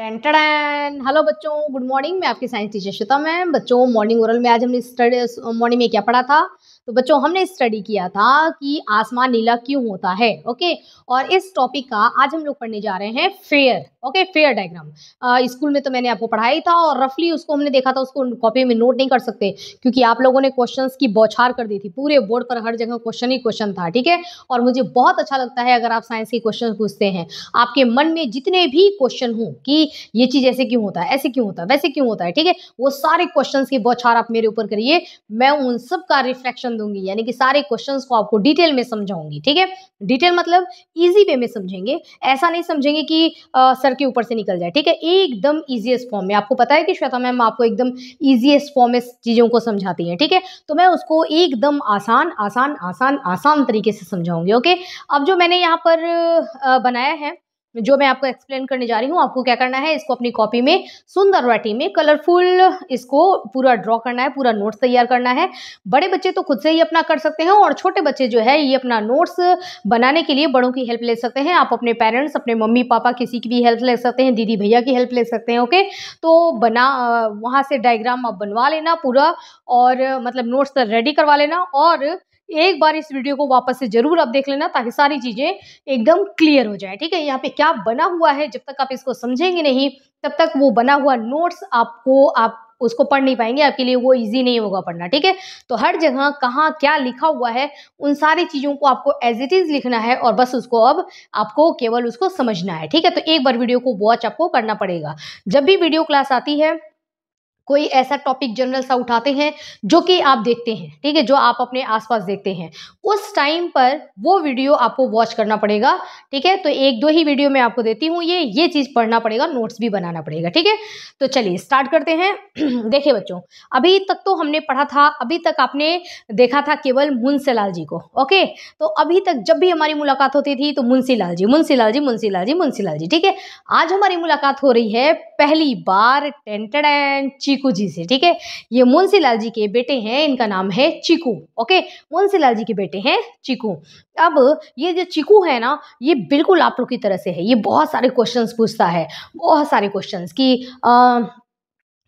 टेंटन hello बच्चों good morning मैं आपकी साइंस टीचर श्वेता मैम बच्चों मॉर्निंग ओरल में आज हमने स्टडी मॉर्निंग में क्या पढ़ा था तो बच्चों हमने स्टडी किया था कि आसमान नीला क्यों होता है ओके और इस टॉपिक का आज हम लोग पढ़ने जा रहे हैं fair okay fair diagram school में तो मैंने आपको पढ़ाया था और रफली उसको हमने देखा था उसको कॉपी में नोट नहीं कर सकते क्योंकि आप लोगों ने क्वेश्चंस की बौछार कर दी थी पूरे बोर्ड पर हर जगह क्वेश्चन ही क्वेश्चन था ठीक है और मुझे बहुत अच्छा लगता है अगर आप साइंस के क्वेश्चन पूछते हैं आपके मन में जितने भी क्वेश्चन हों कि ये चीज़ ऐसे क्यों होता है ऐसे क्यों होता है वैसे क्यों होता है ठीक है वो सारे क्वेश्चन की बौछार आप मेरे ऊपर करिए मैं उन सब का रिफ्लेक्शन दूंगी यानी कि सारे क्वेश्चंस को आपको डिटेल में समझाऊंगी ठीक है डिटेल मतलब इजी वे में समझेंगे ऐसा नहीं समझेंगे कि आ, सर के ऊपर से निकल जाए ठीक है एकदम ईजिएस्ट फॉर्म में आपको पता है कि श्वेता मैम आपको एकदम ईजिएस्ट फॉर्म में चीज़ों को समझाती है ठीक है तो मैं उसको एकदम आसान आसान आसान आसान तरीके से समझाऊंगी ओके अब जो मैंने यहाँ पर बनाया है जो मैं आपको एक्सप्लेन करने जा रही हूँ आपको क्या करना है इसको अपनी कॉपी में सुंदर वाटी में कलरफुल इसको पूरा ड्रॉ करना है पूरा नोट्स तैयार करना है बड़े बच्चे तो खुद से ही अपना कर सकते हैं और छोटे बच्चे जो है ये अपना नोट्स बनाने के लिए बड़ों की हेल्प ले सकते हैं आप अपने पेरेंट्स अपने मम्मी पापा किसी की भी हेल्प ले सकते हैं दीदी भैया की हेल्प ले सकते हैं ओके तो बना वहाँ से डायग्राम आप बनवा लेना पूरा और मतलब नोट्स रेडी करवा लेना और एक बार इस वीडियो को वापस से जरूर आप देख लेना ताकि सारी चीज़ें एकदम क्लियर हो जाए ठीक है यहाँ पे क्या बना हुआ है जब तक आप इसको समझेंगे नहीं तब तक वो बना हुआ नोट्स आपको आप उसको पढ़ नहीं पाएंगे आपके लिए वो इजी नहीं होगा पढ़ना ठीक है तो हर जगह कहाँ क्या लिखा हुआ है उन सारी चीज़ों को आपको एज इट इज़ लिखना है और बस उसको अब आपको केवल उसको समझना है ठीक है तो एक बार वीडियो को वॉच आपको करना पड़ेगा जब भी वीडियो क्लास आती है कोई ऐसा टॉपिक जनरल सा उठाते हैं जो कि आप देखते हैं ठीक है जो आप अपने आसपास देखते हैं उस टाइम पर वो वीडियो आपको वॉच करना पड़ेगा ठीक है तो एक दो ही वीडियो मैं आपको देती हूँ ये ये चीज़ पढ़ना पड़ेगा नोट्स भी बनाना पड़ेगा ठीक है तो चलिए स्टार्ट करते हैं देखिए बच्चों अभी तक तो हमने पढ़ा था अभी तक आपने देखा था केवल मुंशी लाल जी को ओके तो अभी तक जब भी हमारी मुलाकात होती थी तो मुंशी लाल जी मुंशी लाल जी मुंशी लाल जी मुंशी लाल जी ठीक है आज हमारी मुलाकात हो रही है पहली बार टेंटेड एंड चीकू जी से ठीक है ये मुंशी लाल जी के बेटे हैं इनका नाम है चीकू ओके मुंशी लाल जी के बेटे हैं चीकू अब ये जो चीकू है ना ये बिल्कुल आप लोग की तरह से है ये बहुत सारे क्वेश्चन पूछता है बहुत सारे क्वेश्चन कि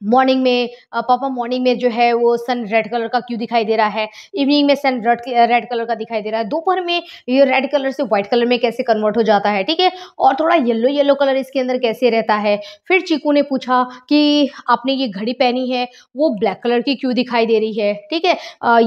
मॉर्निंग में पापा मॉर्निंग में जो है वो सन रेड कलर का क्यों दिखाई दे रहा है इवनिंग में सन रेड रेड कलर का दिखाई दे रहा है दोपहर में ये रेड कलर से व्हाइट कलर में कैसे कन्वर्ट हो जाता है ठीक है और थोड़ा येलो येलो कलर इसके अंदर कैसे रहता है फिर चीकू ने पूछा कि आपने ये घड़ी पहनी है वो ब्लैक कलर की क्यों दिखाई दे रही है ठीक है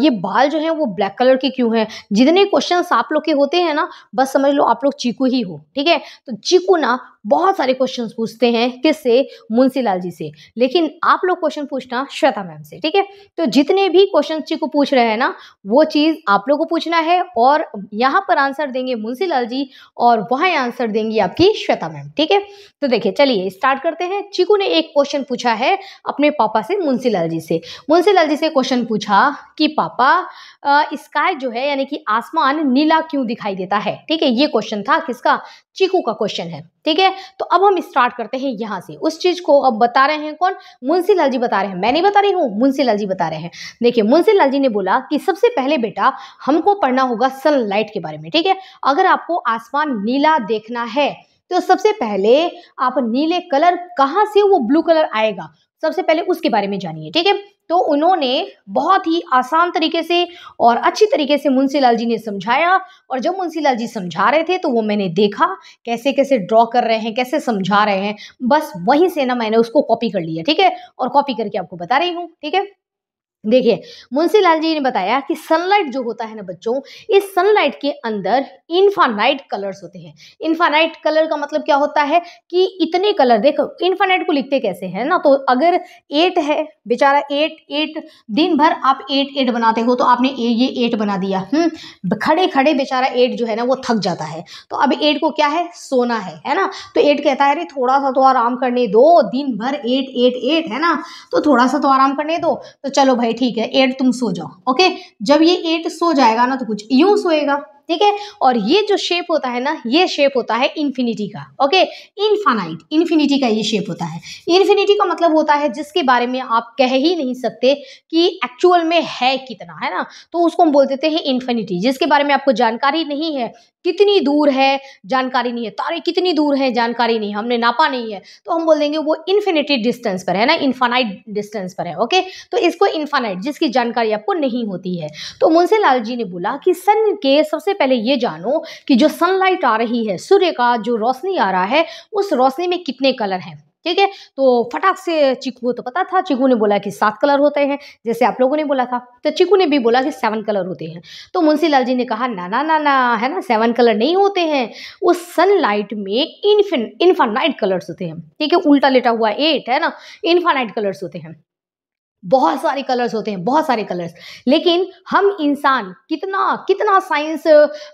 ये बाल जो है वो ब्लैक कलर के क्यों हैं जितने क्वेश्चन आप लोग के होते हैं ना बस समझ लो आप लोग चीकू ही हो ठीक है तो चीकू ना बहुत सारे क्वेश्चन पूछते हैं किससे मुंशीलाल जी से लेकिन आप लोग क्वेश्चन पूछना श्वेता मैम से ठीक है तो जितने भी क्वेश्चन जी को पूछ रहे हैं ना वो चीज़ आप लोग को पूछना है और यहाँ पर आंसर देंगे लाल जी और वहाँ आंसर देंगी आपकी श्वेता मैम ठीक है तो देखिए चलिए स्टार्ट करते हैं चीकू ने एक क्वेश्चन पूछा है अपने पापा से लाल जी से लाल जी से क्वेश्चन पूछा कि पापा स्काई जो है यानी कि आसमान नीला क्यों दिखाई देता है ठीक है ये क्वेश्चन था किसका चीकू का क्वेश्चन है ठीक है तो अब हम स्टार्ट करते हैं यहां से उस चीज को अब बता रहे हैं कौन मुंशी लाल जी बता रहे हैं मैं नहीं बता रही हूँ मुंशी लाल जी बता रहे हैं देखिए मुंशी लाल जी ने बोला कि सबसे पहले बेटा हमको पढ़ना होगा सनलाइट के बारे में ठीक है अगर आपको आसमान नीला देखना है तो सबसे पहले आप नीले कलर कहाँ से वो ब्लू कलर आएगा सबसे पहले उसके बारे में जानिए ठीक है तो उन्होंने बहुत ही आसान तरीके से और अच्छी तरीके से मुंशी लाल जी ने समझाया और जब मुंशी लाल जी समझा रहे थे तो वो मैंने देखा कैसे कैसे ड्रॉ कर रहे हैं कैसे समझा रहे हैं बस वहीं से ना मैंने उसको कॉपी कर लिया ठीक है और कॉपी करके आपको बता रही हूँ ठीक है देखिए मुंशी लाल जी ने बताया कि सनलाइट जो होता है ना बच्चों इस सनलाइट के अंदर इन्फानाइट कलर्स होते हैं इन्फानाइट कलर का मतलब क्या होता है कि इतने कलर देखो इन्फानाइट को लिखते कैसे हैं ना तो अगर एट है बेचारा एट एट दिन भर आप एट एट बनाते हो तो आपने ए, ये एट बना दिया हम्म खड़े खड़े बेचारा एट जो है ना वो थक जाता है तो अब एट को क्या है सोना है है ना तो एट कहता है अरे थोड़ा सा तो आराम करने दो दिन भर एट एट एट है ना तो थोड़ा सा तो आराम करने दो तो चलो भाई भाई ठीक है एट तुम सो जाओ ओके जब ये एट सो जाएगा ना तो कुछ यूं सोएगा ठीक है और ये जो शेप होता है ना ये शेप होता है इन्फिनिटी का ओके इनफाइनाइट इन्फिनिटी का ये शेप होता है इन्फिनिटी का मतलब होता है जिसके बारे में आप कह ही नहीं सकते कि एक्चुअल में है कितना है ना तो उसको हम बोल देते हैं इन्फिनिटी जिसके बारे में आपको जानकारी नहीं है कितनी दूर है जानकारी नहीं है तारे कितनी दूर है जानकारी नहीं है हमने नापा नहीं है तो हम बोल देंगे वो इन्फिनिटी डिस्टेंस पर है ना इन्फानाइट डिस्टेंस पर है ओके तो इसको इन्फानाइट जिसकी जानकारी आपको नहीं होती है तो मुंशी लाल जी ने बोला कि सन के सबसे पहले ये जानो कि जो सनलाइट आ रही है सूर्य का जो रोशनी आ रहा है उस रोशनी में कितने कलर हैं ठीक है तो फटाक से चिकू को तो पता था चिकू ने बोला कि सात कलर होते हैं जैसे आप लोगों ने बोला था तो चिकू ने भी बोला कि सेवन कलर होते हैं तो मुंशी लाल जी ने कहा ना ना ना ना है ना सेवन कलर नहीं होते हैं उस सनलाइट में इन्फिन इन्फानाइट कलर्स होते हैं ठीक है उल्टा लेटा हुआ एट है ना इन्फानाइट कलर्स होते हैं बहुत सारे कलर्स होते हैं बहुत सारे कलर्स लेकिन हम इंसान कितना कितना साइंस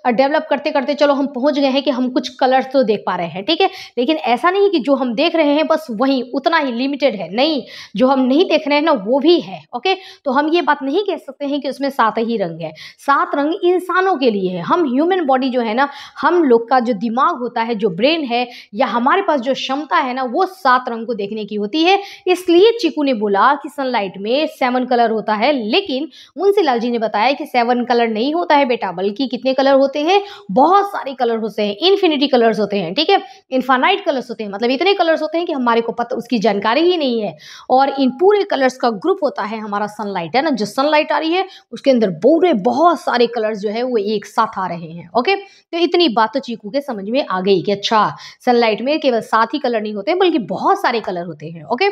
डेवलप करते करते चलो हम पहुंच गए हैं कि हम कुछ कलर्स तो देख पा रहे हैं ठीक है लेकिन ऐसा नहीं कि जो हम देख रहे हैं बस वही उतना ही लिमिटेड है नहीं जो हम नहीं देख रहे हैं ना वो भी है ओके तो हम ये बात नहीं कह सकते हैं कि उसमें सात ही रंग है सात रंग इंसानों के लिए है हम ह्यूमन बॉडी जो है ना हम लोग का जो दिमाग होता है जो ब्रेन है या हमारे पास जो क्षमता है ना वो सात रंग को देखने की होती है इसलिए चिकू ने बोला कि सनलाइट में सेवन कलर होता है लेकिन मुंशी लाल जी ने बताया कि सेवन कलर नहीं होता है बेटा बल्कि कितने कलर होते हैं बहुत सारे कलर होते हैं इन्फिनिटी कलर्स होते हैं ठीक है इन्फानाइट कलर्स होते हैं मतलब इतने कलर्स होते हैं कि हमारे को पता उसकी जानकारी ही नहीं है और इन पूरे कलर्स का ग्रुप होता है हमारा सनलाइट है ना जो सनलाइट आ रही है उसके अंदर पूरे बहुत सारे कलर्स जो है वो एक साथ आ रहे हैं ओके तो इतनी बात तो चीकू के समझ में आ गई कि अच्छा सनलाइट में केवल सात ही कलर नहीं होते बल्कि बहुत सारे कलर होते हैं ओके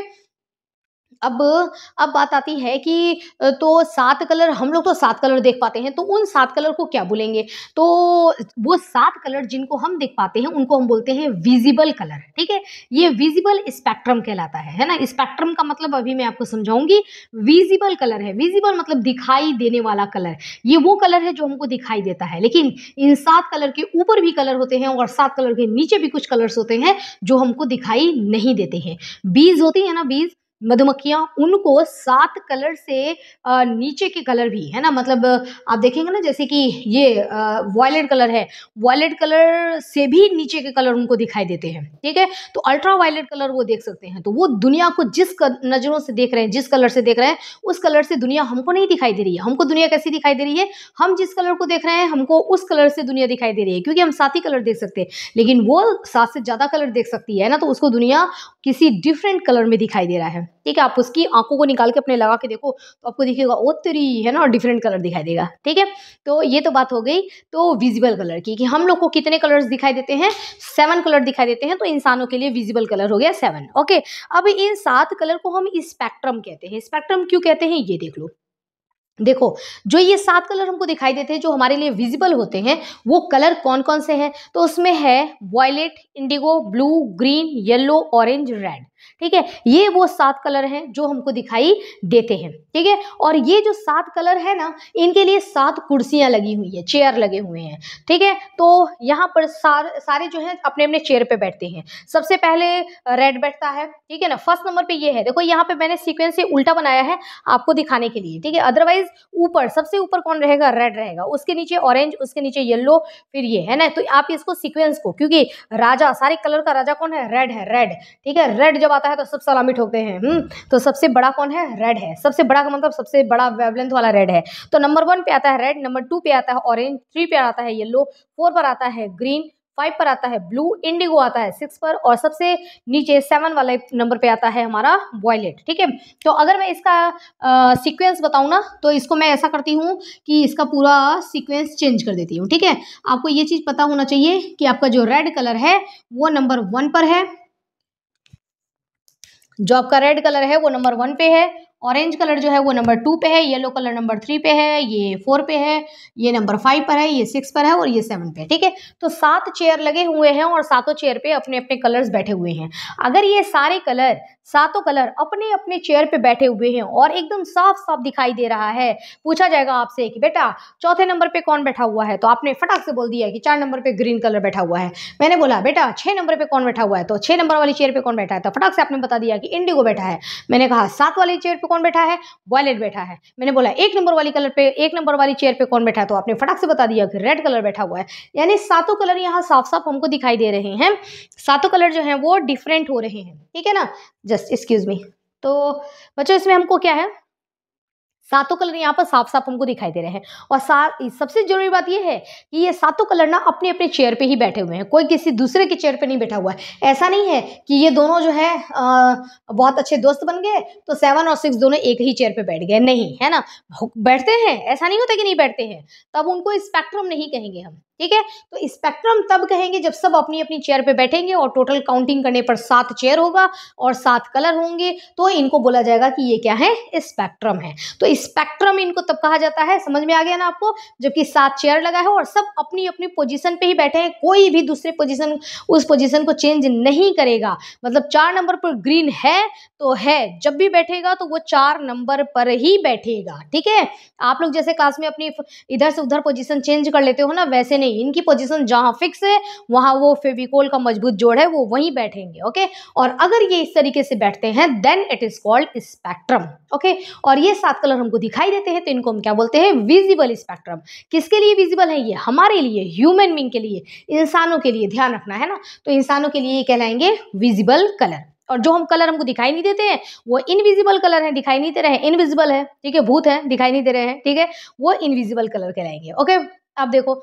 अब अब बात आती है कि तो सात कलर हम लोग तो सात कलर देख पाते हैं तो उन सात कलर को क्या बोलेंगे तो वो सात कलर जिनको हम देख पाते हैं उनको हम बोलते हैं विजिबल कलर ठीक है ये विजिबल स्पेक्ट्रम कहलाता है है ना स्पेक्ट्रम का मतलब अभी मैं आपको समझाऊंगी विजिबल कलर है विजिबल मतलब दिखाई देने वाला कलर ये वो कलर है जो हमको दिखाई देता है लेकिन इन सात कलर के ऊपर भी कलर होते हैं और सात कलर के नीचे भी कुछ कलर्स होते हैं जो हमको दिखाई नहीं देते हैं बीज होती है ना बीज मधुमक्खियां उनको सात कलर से नीचे के कलर भी है ना मतलब आप देखेंगे ना जैसे कि ये वॉयलेट कलर है वॉयलेट कलर से भी नीचे के कलर उनको दिखाई देते हैं ठीक है तो अल्ट्रा वायलेट कलर वो देख सकते हैं तो वो दुनिया को जिस नज़रों से देख रहे हैं जिस कलर से देख रहे हैं उस कलर से दुनिया हमको नहीं दिखाई दे रही है हमको दुनिया कैसी दिखाई दे रही है हम जिस कलर को देख रहे हैं हमको उस कलर से दुनिया दिखाई दे रही है क्योंकि हम सात ही कलर देख सकते हैं लेकिन वो सात से ज़्यादा कलर देख सकती है ना तो उसको दुनिया किसी डिफरेंट कलर में दिखाई दे रहा है ठीक है आप उसकी आंखों को निकाल के अपने लगा के देखो तो आपको दिखेगा ओ तेरी है ना डिफरेंट कलर दिखाई देगा ठीक है तो ये तो बात हो गई तो विजिबल कलर की कि हम लोग को कितने कलर्स दिखाई देते हैं सेवन कलर दिखाई देते हैं तो इंसानों के लिए विजिबल कलर हो गया सेवन ओके अब इन सात कलर को हम स्पेक्ट्रम कहते हैं स्पेक्ट्रम क्यों कहते हैं ये देख लो देखो जो ये सात कलर हमको दिखाई देते हैं जो हमारे लिए विजिबल होते हैं वो कलर कौन कौन से हैं तो उसमें है violet indigo blue green yellow orange red ठीक है ये वो सात कलर हैं जो हमको दिखाई देते हैं ठीक है और ये जो सात कलर है ना इनके लिए सात कुर्सियां लगी हुई है चेयर लगे हुए हैं ठीक है तो यहाँ पर सार, सारे जो हैं अपने अपने चेयर पे बैठते हैं सबसे पहले रेड बैठता है ठीक है ना फर्स्ट नंबर पे ये है देखो यहाँ पे मैंने सीक्वेंस से उल्टा बनाया है आपको दिखाने के लिए ठीक है अदरवाइज ऊपर सबसे ऊपर कौन रहेगा रेड रहेगा उसके नीचे ऑरेंज उसके नीचे येल्लो फिर ये है ना तो आप इसको सिक्वेंस को क्योंकि राजा सारे कलर का राजा कौन है रेड है रेड ठीक है रेड जब आता है तो सब सलामी ठोकते हैं हुँ? हम्म, तो सबसे बड़ा कौन है रेड है सबसे बड़ा का मतलब सबसे बड़ा वेवलेंथ वाला रेड है तो नंबर वन पे आता है रेड नंबर टू पे आता है ऑरेंज थ्री पे आता है येलो फोर पर आता है ग्रीन फाइव पर आता है ब्लू इंडिगो आता है सिक्स पर और सबसे नीचे सेवन वाले नंबर पे आता है हमारा वॉयलेट ठीक है तो अगर मैं इसका सीक्वेंस बताऊँ ना तो इसको मैं ऐसा करती हूँ कि इसका पूरा सीक्वेंस चेंज कर देती हूँ ठीक है आपको ये चीज़ पता होना चाहिए कि आपका जो रेड कलर है वो नंबर वन पर है जो आपका रेड कलर है वो नंबर वन पे है ऑरेंज कलर जो है वो नंबर टू पे है येलो कलर नंबर थ्री पे है ये फोर पे है ये नंबर फाइव पर है ये सिक्स पर है और ये सेवन पे है ठीक है तो सात चेयर लगे हुए हैं और सातों चेयर पे अपने अपने कलर्स बैठे हुए हैं अगर ये सारे कलर सातों कलर अपने अपने चेयर पे बैठे हुए हैं और एकदम साफ साफ दिखाई दे रहा है पूछा जाएगा आपसे कि बेटा चौथे नंबर पे कौन बैठा हुआ है तो आपने फटाक से बोल दिया कि चार नंबर पे ग्रीन कलर बैठा हुआ है मैंने बोला बेटा छह नंबर पे कौन बैठा हुआ है तो छह नंबर वाली चेयर पे कौन बैठा है तो फटाक से आपने बता दिया कि इंडिगो बैठा है मैंने कहा सात वाली चेयर पे कौन बैठा है वॉयलेट बैठा है मैंने बोला एक नंबर वाली कलर पे एक नंबर वाली चेयर पे कौन बैठा है तो आपने फटाक से बता दिया कि रेड कलर बैठा हुआ है यानी सातों कलर यहाँ साफ साफ हमको दिखाई दे रहे हैं सातों कलर जो है वो डिफरेंट हो रहे हैं ठीक है ना जस्ट एक्सक्यूज मी तो बच्चों इसमें हमको क्या है सातों कलर यहाँ पर साफ साफ हमको दिखाई दे रहे हैं और सबसे जरूरी बात यह है कि ये सातों कलर ना अपने अपने चेयर पे ही बैठे हुए हैं कोई किसी दूसरे के चेयर पे नहीं बैठा हुआ है ऐसा नहीं है कि ये दोनों जो है आ, बहुत अच्छे दोस्त बन गए तो सेवन और सिक्स दोनों एक ही चेयर पे बैठ गए नहीं है ना बैठते हैं ऐसा नहीं होता कि नहीं बैठते हैं तब उनको स्पेक्ट्रम नहीं कहेंगे हम ठीक है तो स्पेक्ट्रम तब कहेंगे जब सब अपनी अपनी चेयर पे बैठेंगे और टोटल काउंटिंग करने पर सात चेयर होगा और सात कलर होंगे तो इनको बोला जाएगा कि ये क्या है स्पेक्ट्रम है तो स्पेक्ट्रम इनको तब कहा जाता है समझ में आ गया ना आपको जबकि सात चेयर लगा है और सब अपनी अपनी पोजिशन पर ही बैठे हैं कोई भी दूसरे पोजिशन उस पोजिशन को चेंज नहीं करेगा मतलब चार नंबर पर ग्रीन है तो है जब भी बैठेगा तो वो चार नंबर पर ही बैठेगा ठीक है आप लोग जैसे क्लास में अपनी इधर से उधर पोजिशन चेंज कर लेते हो ना वैसे नहीं नहीं इनकी पोजीशन जहां फिक्स है वहां वो फेविकोल का मजबूत जोड़ है वो वहीं बैठेंगे ओके और अगर ये इस तरीके से बैठते हैं then it is called spectrum okay और ये सात कलर हमको दिखाई देते हैं तो इनको हम क्या बोलते हैं विजिबल स्पेक्ट्रम किसके लिए विजिबल है ये हमारे लिए ह्यूमन बींग के लिए इंसानों के लिए ध्यान रखना है ना तो इंसानों के लिए ये कहलाएंगे विजिबल कलर और जो हम कलर हमको दिखाई नहीं देते हैं वो इनविजिबल कलर है दिखाई नहीं दे रहे हैं इनविजिबल है ठीक है भूत है दिखाई नहीं दे रहे हैं ठीक है वो इनविजिबल कलर कहलाएंगे ओके आप देखो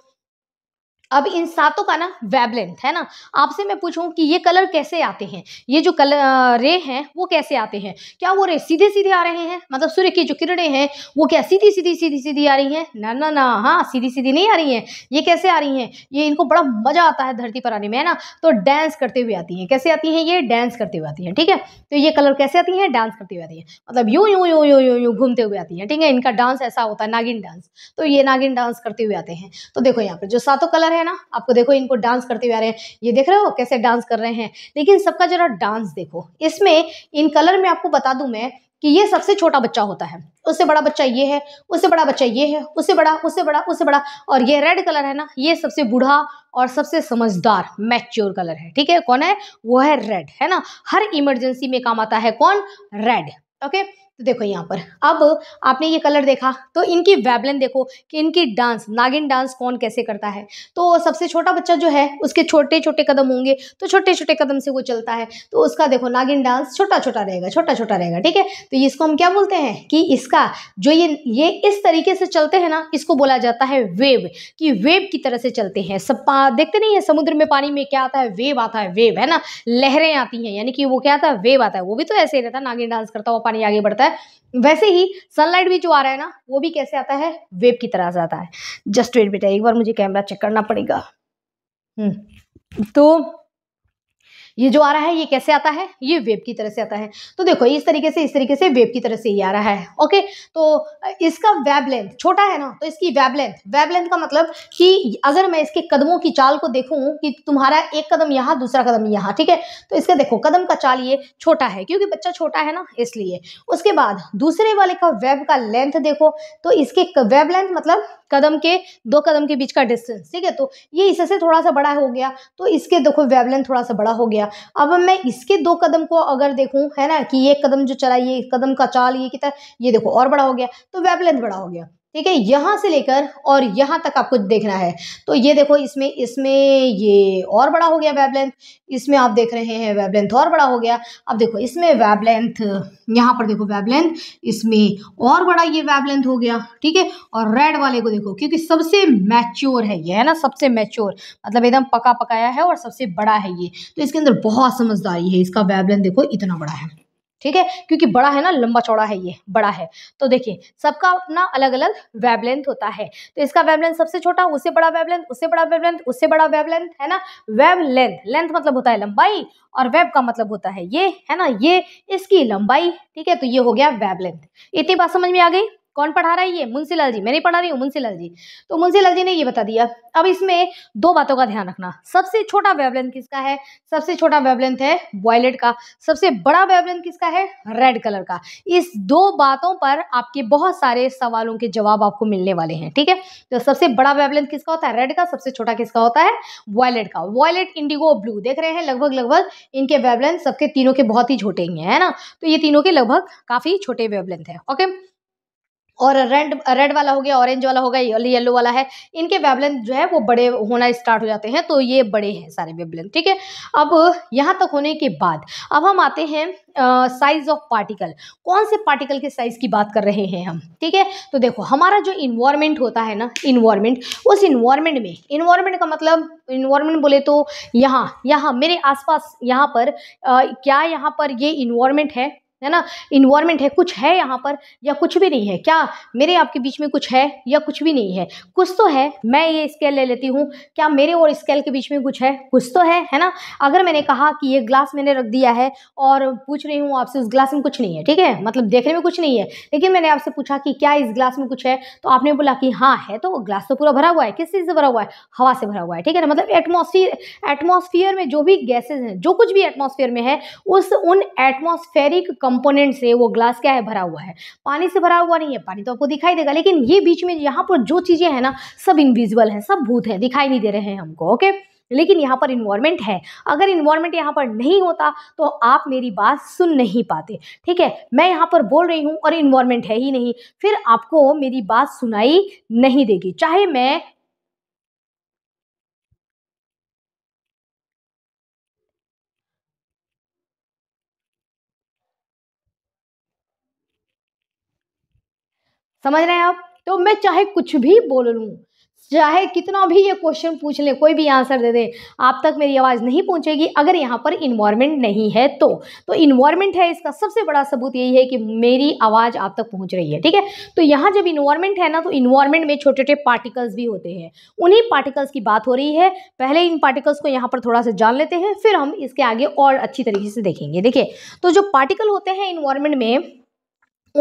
अब इन सातों का ना वेबलेंथ है ना आपसे मैं पूछूं कि ये कलर कैसे आते हैं ये जो कलर रे हैं वो कैसे आते हैं क्या वो रे सीधे सीधे आ रहे हैं मतलब सूर्य की जो किरणें हैं वो क्या सीधी सीधी सीधी सीधी आ रही हैं ना ना ना हाँ सीधी सीधी नहीं आ रही हैं ये कैसे आ रही हैं ये इनको बड़ा मज़ा आता है धरती पर आने में है ना तो डांस करते हुए आती हैं कैसे आती हैं ये डांस करते हुए आती हैं ठीक है तो ये कलर कैसे आती हैं डांस करते हुए आती हैं मतलब यूँ यूँ यूँ यूँ यूँ यूँ घूमते हुए आती हैं ठीक है इनका डांस ऐसा होता है नागिन डांस तो ये नागिन डांस करते हुए आते हैं तो देखो यहाँ पर जो सातों कलर रहे हैं ना आपको देखो इनको डांस करते हुए आ रहे हैं ये देख रहे हो कैसे डांस कर रहे हैं लेकिन सबका जरा डांस देखो इसमें इन कलर में आपको बता दूं मैं कि ये सबसे छोटा बच्चा होता है उससे बड़ा बच्चा ये है उससे बड़ा बच्चा ये है उससे बड़ा उससे बड़ा उससे बड़ा और ये रेड कलर है ना ये सबसे बूढ़ा और सबसे समझदार मैच्योर कलर है ठीक है कौन है वो है रेड है ना हर इमरजेंसी में काम आता है कौन रेड ओके okay? तो देखो यहाँ पर अब आपने ये कलर देखा तो इनकी वेबलेन देखो कि इनकी डांस नागिन डांस कौन कैसे करता है तो सबसे छोटा बच्चा जो है उसके छोटे छोटे कदम होंगे तो छोटे छोटे कदम से वो चलता है तो उसका देखो नागिन डांस छोटा छोटा रहेगा छोटा छोटा रहेगा ठीक है तो इसको हम क्या बोलते हैं कि इसका जो ये ये इस तरीके से चलते हैं ना इसको बोला जाता है वेव कि वेव की तरह से चलते हैं सब देखते नहीं है समुद्र में पानी में क्या आता है वेव आता है वेव है ना लहरें आती हैं यानी कि वो क्या आता है वेव आता है वो भी तो ऐसे ही रहता है नागिन डांस करता हुआ पानी आगे बढ़ता है जाता है वैसे ही सनलाइट भी जो आ रहा है ना वो भी कैसे आता है वेब की तरह से आता है जस्ट वेट बेटा एक बार मुझे कैमरा चेक करना पड़ेगा हम्म। तो ये जो आ रहा है ये कैसे आता है ये वेब की तरह से आता है तो देखो इस तरीके से इस तरीके से वेब की तरह से ये आ रहा है ओके तो इसका वेब लेंथ छोटा है ना तो इसकी वेब लेंथ वेब लेंथ का मतलब कि अगर मैं इसके कदमों की चाल को देखूं कि तुम्हारा एक कदम यहाँ दूसरा कदम यहाँ ठीक है तो इसका देखो कदम का चाल ये छोटा है क्योंकि बच्चा छोटा है ना इसलिए उसके बाद दूसरे वाले का वेब का लेंथ देखो तो इसके वेब लेंथ मतलब कदम के दो कदम के बीच का डिस्टेंस ठीक है तो ये इससे थोड़ा सा बड़ा हो गया तो इसके देखो वेवलेंथ थोड़ा सा बड़ा हो गया अब मैं इसके दो कदम को अगर देखूँ है ना कि ये कदम जो चला ये कदम का चाल ये कितना ये देखो और बड़ा हो गया तो वेवलेंथ बड़ा हो गया ठीक है यहाँ से लेकर और यहाँ तक आपको देखना है तो ये देखो इसमें इसमें ये और बड़ा हो गया वेब लेंथ इसमें आप देख रहे हैं वेब लेंथ और बड़ा हो गया अब देखो इसमें वेब लेंथ यहाँ पर देखो वेब लेंथ इसमें और बड़ा ये वेब लेंथ हो गया ठीक है और रेड वाले को देखो क्योंकि सबसे मैच्योर है यह है ना सबसे मैच्योर मतलब एकदम पका पकाया है और सबसे बड़ा है ये तो इसके अंदर बहुत समझदारी है इसका वेब लेंथ देखो इतना बड़ा है ठीक है क्योंकि बड़ा है ना लंबा चौड़ा है ये बड़ा है तो देखिए सबका अपना अलग अलग वेबलेंथ होता है तो इसका वेबलेंथ सबसे छोटा उससे बड़ा वेबलेंथ उससे बड़ा वेबलेंथ उससे बड़ा वेबलेंथ है ना वेब लेंथ लेंथ मतलब होता है लंबाई और वेब का मतलब होता है ये है ना ये इसकी लंबाई ठीक है तो ये हो गया वेबलेंथ इतनी बात समझ में आ गई कौन पढ़ा रहा है ये लाल जी मैं नहीं पढ़ा रही हूँ मुंशी लाल जी तो लाल जी ने ये बता दिया अब इसमें दो बातों का ध्यान रखना सबसे छोटा वेबलेंथ किसका है सबसे छोटा वेबलेंथ है वॉयलेट का सबसे बड़ा वेबलेंथ किसका है रेड कलर का इस दो बातों पर आपके बहुत सारे सवालों के जवाब आपको मिलने वाले हैं ठीक है तो सबसे बड़ा वेबलेंथ किसका होता है रेड का सबसे छोटा किसका होता है वॉयलेट का वॉयलेट इंडिगो ब्लू देख रहे हैं लगभग लगभग इनके वेबलेंथ सबके तीनों के बहुत ही छोटे ही हैं है ना तो ये तीनों के लगभग काफी छोटे वेबलेंथ है ओके और रेड रेड वाला हो गया ऑरेंज वाला हो गया येलो वाला है इनके वेबलेंथ जो है वो बड़े होना स्टार्ट हो जाते हैं तो ये बड़े हैं सारे वेबलेंथ ठीक है अब यहाँ तक होने के बाद अब हम आते हैं साइज ऑफ पार्टिकल कौन से पार्टिकल के साइज़ की बात कर रहे हैं हम ठीक है तो देखो हमारा जो इन्वायरमेंट होता है ना इन्वायरमेंट उस इन्वायरमेंट में इन्वायरमेंट का मतलब इन्वायरमेंट बोले तो यहाँ यहाँ मेरे आसपास यहाँ पर आ, क्या यहाँ पर ये इन्वायरमेंट है है ना इन्वायरमेंट है कुछ है यहाँ पर या कुछ भी नहीं है क्या मेरे आपके बीच में कुछ है या कुछ भी नहीं है कुछ तो है मैं ये स्केल ले लेती हूँ क्या मेरे और स्केल के बीच में कुछ है कुछ तो है है ना अगर मैंने कहा कि ये ग्लास मैंने रख दिया है और पूछ रही हूँ आपसे उस ग्लास में कुछ नहीं है ठीक है मतलब देखने में कुछ नहीं है लेकिन मैंने आपसे पूछा कि क्या इस ग्लास में कुछ है तो आपने बोला कि हाँ है तो ग्लास तो पूरा भरा हुआ है किस चीज़ से भरा हुआ है हवा से भरा हुआ है ठीक है ना मतलब एटमोसफियर एटमोसफियर में जो भी गैसेज हैं जो कुछ भी एटमोसफियर में है उस उन एटमोसफेरिक कंपोनेंट से वो ग्लास क्या है भरा हुआ है पानी से भरा हुआ नहीं है पानी तो आपको दिखाई देगा लेकिन ये बीच में यहाँ पर जो चीज़ें हैं ना सब इनविजिबल हैं सब भूत है दिखाई नहीं दे रहे हैं हमको ओके लेकिन यहाँ पर इन्वायरमेंट है अगर इन्वायरमेंट यहाँ पर नहीं होता तो आप मेरी बात सुन नहीं पाते ठीक है मैं यहाँ पर बोल रही हूँ और इन्वायरमेंट है ही नहीं फिर आपको मेरी बात सुनाई नहीं देगी चाहे मैं समझ रहे हैं आप तो मैं चाहे कुछ भी बोल लूँ चाहे कितना भी ये क्वेश्चन पूछ लें कोई भी आंसर दे दे आप तक मेरी आवाज़ नहीं पहुंचेगी अगर यहाँ पर इन्वायरमेंट नहीं है तो तो इन्वायरमेंट है इसका सबसे बड़ा सबूत यही है कि मेरी आवाज़ आप तक पहुँच रही है ठीक है तो यहाँ जब इन्वायरमेंट है ना तो इन्वायरमेंट में छोटे छोटे पार्टिकल्स भी होते हैं उन्हीं पार्टिकल्स की बात हो रही है पहले इन पार्टिकल्स को यहाँ पर थोड़ा सा जान लेते हैं फिर हम इसके आगे और अच्छी तरीके से देखेंगे देखिए तो जो पार्टिकल होते हैं इन्वायरमेंट में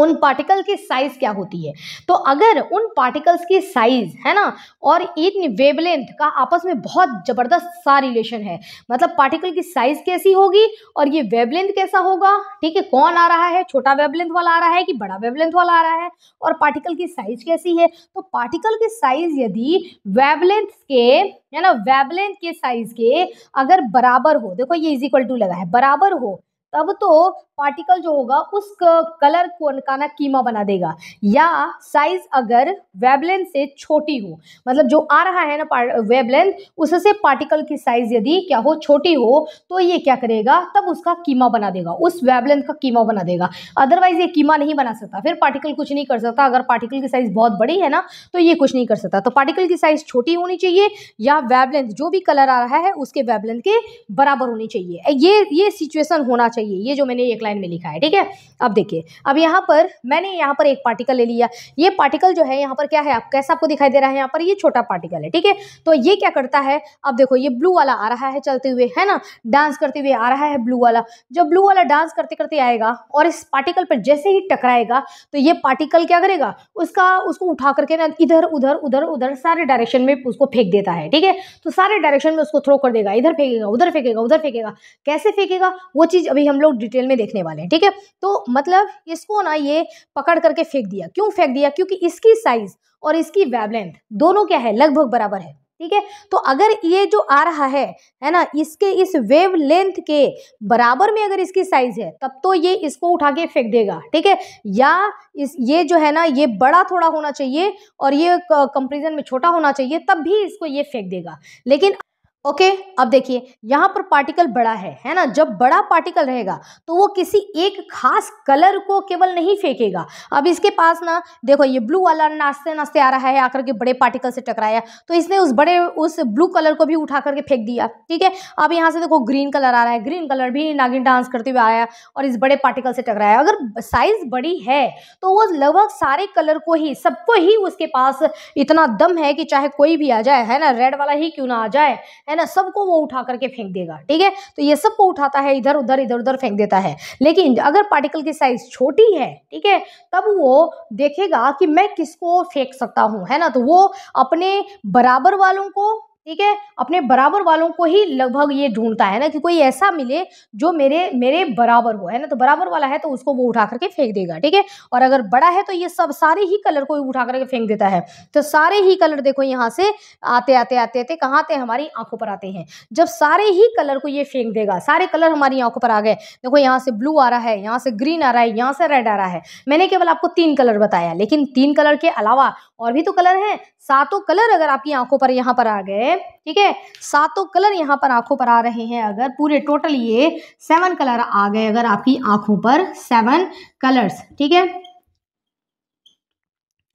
उन पार्टिकल की साइज़ क्या होती है तो अगर उन पार्टिकल्स की साइज़ है ना और इन वेवलेंथ का आपस में बहुत ज़बरदस्त सा रिलेशन है मतलब पार्टिकल की साइज़ कैसी होगी और ये वेवलेंथ कैसा होगा ठीक है कौन आ रहा है छोटा वेवलेंथ वाला आ रहा है कि बड़ा वेवलेंथ वाला आ रहा है और पार्टिकल की साइज़ कैसी है तो पार्टिकल की साइज़ यदि वेबलेंथ के है ना वेबलेंथ के साइज़ के अगर बराबर हो देखो ये इज इक्वल टू लगा है बराबर हो तब तो पार्टिकल जो होगा उस कलर को का कीमा बना देगा या साइज अगर वेबलेंथ से छोटी हो मतलब जो आ रहा है ना वेबलेंथ उससे पार्टिकल की साइज यदि क्या हो छोटी हो तो ये क्या करेगा तब उसका कीमा बना देगा उस वेबलेंथ का कीमा बना देगा अदरवाइज ये कीमा नहीं बना सकता फिर पार्टिकल कुछ नहीं कर सकता अगर पार्टिकल की साइज बहुत बड़ी है ना तो ये कुछ नहीं कर सकता तो पार्टिकल की साइज छोटी होनी चाहिए या वेबलेंथ जो भी कलर आ रहा है उसके वेबलेंथ के बराबर होनी चाहिए ये ये सिचुएशन होना चाहिए ये जो मैंने एक लाइन में लिखा है ठीक है अब देखिए अब यहाँ पर मैंने यहाँ पर एक पार्टिकल ले लिया ये पार्टिकल जो है यहाँ पर क्या है आप कैसा आपको दिखाई दे रहा है यहाँ पर ये छोटा पार्टिकल है ठीक है तो ये क्या करता है अब देखो ये ब्लू वाला आ रहा है चलते हुए है ना डांस करते हुए आ रहा है ब्लू वाला जब ब्लू वाला डांस करते करते आएगा और इस पार्टिकल पर जैसे ही टकराएगा तो ये पार्टिकल क्या करेगा उसका उसको उठा करके ना इधर उधर उधर उधर सारे डायरेक्शन में उसको फेंक देता है ठीक है तो सारे डायरेक्शन में उसको थ्रो कर देगा इधर फेंकेगा उधर फेंकेगा उधर फेंकेगा कैसे फेंकेगा वो चीज़ अभी हम लोग डिटेल में देखने देखने वाले हैं ठीक है तो मतलब इसको ना ये पकड़ करके फेंक दिया क्यों फेंक दिया क्योंकि इसकी साइज और इसकी वेबलेंथ दोनों क्या है लगभग बराबर है ठीक है तो अगर ये जो आ रहा है है ना इसके इस वेव लेंथ के बराबर में अगर इसकी साइज है तब तो ये इसको उठा के फेंक देगा ठीक है या इस ये जो है ना ये बड़ा थोड़ा होना चाहिए और ये कंपेरिजन में छोटा होना चाहिए तब भी इसको ये फेंक देगा लेकिन ओके okay, अब देखिए यहाँ पर पार्टिकल बड़ा है है ना जब बड़ा पार्टिकल रहेगा तो वो किसी एक खास कलर को केवल नहीं फेंकेगा अब इसके पास ना देखो ये ब्लू वाला नाचते नाचते आ रहा है आकर के बड़े पार्टिकल से टकराया तो इसने उस बड़े उस ब्लू कलर को भी उठा करके फेंक दिया ठीक है अब यहाँ से देखो ग्रीन कलर आ रहा है ग्रीन कलर भी नागिन डांस करते हुए आया और इस बड़े पार्टिकल से टकराया अगर साइज बड़ी है तो वो लगभग सारे कलर को ही सबको ही उसके पास इतना दम है कि चाहे कोई भी आ जाए है ना रेड वाला ही क्यों ना आ जाए है ना सबको वो उठा करके फेंक देगा ठीक है तो ये सबको उठाता है इधर उधर इधर उधर फेंक देता है लेकिन अगर पार्टिकल की साइज छोटी है ठीक है तब वो देखेगा कि मैं किसको फेंक सकता हूँ है ना तो वो अपने बराबर वालों को ठीक है अपने बराबर वालों को ही लगभग ये ढूंढता है ना कि कोई ऐसा मिले जो मेरे मेरे बराबर हो है ना तो बराबर वाला है तो उसको वो उठा करके फेंक देगा ठीक है और अगर बड़ा है तो ये सब सारे ही कलर को उठा करके फेंक देता है तो सारे ही कलर देखो यहाँ से आते आते आते आते कहाँ आते हमारी आंखों पर आते हैं जब सारे ही कलर को ये फेंक देगा सारे कलर हमारी आंखों पर आ गए देखो यहाँ से ब्लू आ रहा है यहाँ से ग्रीन आ रहा है यहाँ से रेड आ रहा है मैंने केवल आपको तीन कलर बताया लेकिन तीन कलर के अलावा और भी तो कलर है सातों कलर अगर आपकी आंखों पर यहाँ पर आ गए ठीक है सातों कलर यहाँ पर आंखों पर आ रहे हैं अगर पूरे टोटल ये सेवन कलर आ गए अगर आपकी आंखों पर सेवन कलर्स ठीक है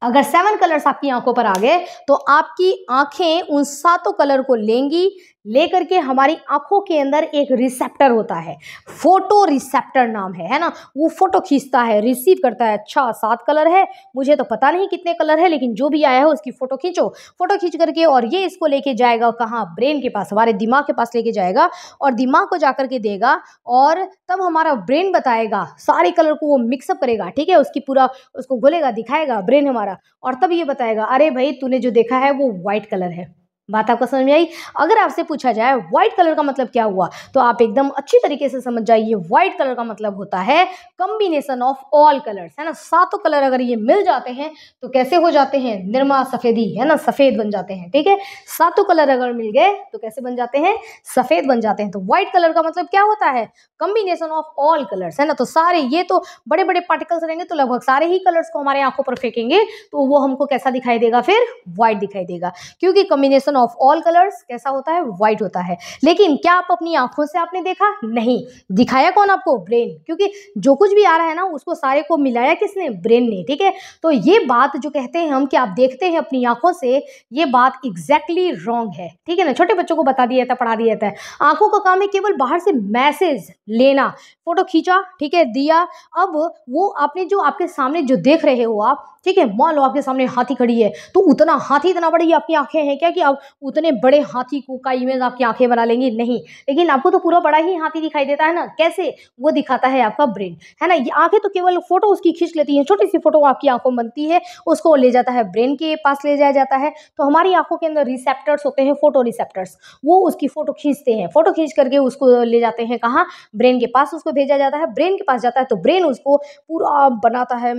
अगर सेवन कलर्स आपकी आंखों पर आ गए तो आपकी आंखें उन सातों कलर को लेंगी लेकर के हमारी आंखों के अंदर एक रिसेप्टर होता है फोटो रिसेप्टर नाम है है ना वो फोटो खींचता है रिसीव करता है अच्छा सात कलर है मुझे तो पता नहीं कितने कलर है लेकिन जो भी आया है उसकी फोटो खींचो फोटो खींच करके और ये इसको लेके जाएगा कहाँ ब्रेन के पास हमारे दिमाग के पास लेके जाएगा और दिमाग को जा के देगा और तब हमारा ब्रेन बताएगा सारे कलर को वो मिक्सअप करेगा ठीक है उसकी पूरा उसको घोलेगा दिखाएगा ब्रेन हमारा और तब ये बताएगा अरे भाई तूने जो देखा है वो व्हाइट कलर है बात आपको समझ में आई अगर आपसे पूछा जाए व्हाइट कलर का मतलब क्या हुआ तो आप एकदम अच्छी तरीके से समझ जाइए व्हाइट कलर का मतलब होता है कॉम्बिनेशन ऑफ ऑल कलर्स है ना सातों कलर अगर ये मिल जाते हैं तो कैसे हो जाते हैं निर्मा सफ़ेदी है ना सफ़ेद बन जाते हैं ठीक है सातों कलर अगर मिल गए तो कैसे बन जाते हैं सफ़ेद बन जाते हैं तो व्हाइट कलर का मतलब क्या होता है कॉम्बिनेशन ऑफ ऑल कलर्स है ना तो सारे ये तो बड़े बड़े पार्टिकल्स रहेंगे तो लगभग सारे ही कलर्स को हमारे आंखों पर फेंकेंगे तो वो हमको कैसा दिखाई देगा फिर व्हाइट दिखाई देगा क्योंकि कॉम्बिनेशन ऑफ ऑल कलर्स कैसा होता है व्हाइट होता है लेकिन क्या आप अपनी आंखों से आपने देखा नहीं दिखाया कौन आपको ब्रेन क्योंकि जो कुछ भी आ रहा है ना उसको सारे को मिलाया किसने ब्रेन ने ठीक है तो ये बात जो कहते हैं हम कि आप देखते हैं अपनी आंखों से ये बात एग्जैक्टली exactly रॉन्ग है ठीक है ना छोटे बच्चों को बता दिया जाता है पढ़ा दिया जाता है आंखों का काम है केवल बाहर से मैसेज लेना फोटो खींचा ठीक है दिया अब वो आपने जो आपके सामने जो देख रहे हो आप ठीक है मान लो आपके सामने हाथी खड़ी है तो उतना हाथी इतना बड़ी आपकी आंखें हैं क्या कि आप उतने बड़े हाथी को का इमेज आपकी आंखें बना लेंगी नहीं लेकिन आपको तो पूरा बड़ा ही हाथी दिखाई देता है ना कैसे वो दिखाता है आपका ब्रेन है ना ये आंखें तो केवल फोटो उसकी खींच लेती है छोटी सी फोटो आपकी आंखों में बनती है उसको ले जाता है ब्रेन के पास ले जाया जाता है तो हमारी आंखों के अंदर रिसेप्टर्स होते हैं फोटो रिसेप्टर्स वो उसकी फोटो खींचते हैं फोटो खींच करके उसको ले जाते हैं कहाँ ब्रेन के पास उसको भेजा जाता है ब्रेन के पास जाता है तो ब्रेन उसको पूरा बनाता है